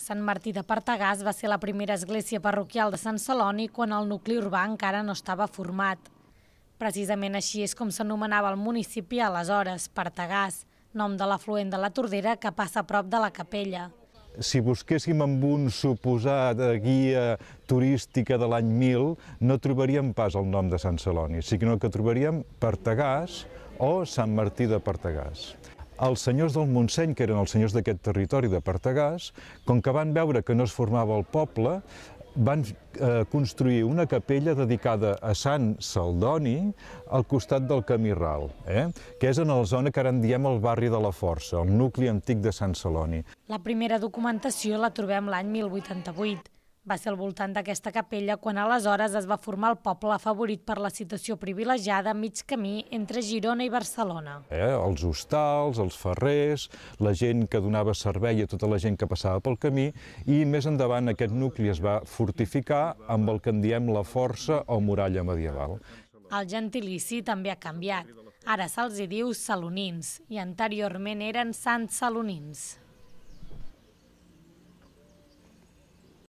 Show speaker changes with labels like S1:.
S1: Sant Martí de Partagàs va ser la primera església parroquial de Sant Celoni quan el nucli urbà encara no estava format. Precisament així és com s'anomenava el municipi aleshores, Partagàs, nom de l'afluent de la Tordera que passa a prop de la capella.
S2: Si busquéssim amb un suposat guia turística de l'any 1000, no trobaríem pas el nom de Sant Celoni, sinó que trobaríem Partagàs o Sant Martí de Partagàs els senyors del Montseny, que eren els senyors d'aquest territori de Partagàs, com que van veure que no es formava el poble, van eh, construir una capella dedicada a Sant Saldoni al costat del Camí Ral, eh? que és en la zona que ara en diem el barri de la Força, el nucli antic de Sant Saloni.
S1: La primera documentació la trobem l'any 1088, va ser al voltant d'aquesta capella quan aleshores es va formar el poble afavorit per la situació privilegiada a mig camí entre Girona i Barcelona.
S2: Eh, els hostals, els ferrers, la gent que donava servei a tota la gent que passava pel camí i més endavant aquest nucli es va fortificar amb el que en diem la força o muralla medieval.
S1: El gentilici també ha canviat. Ara se'ls diu salonins i anteriorment eren sants salonins.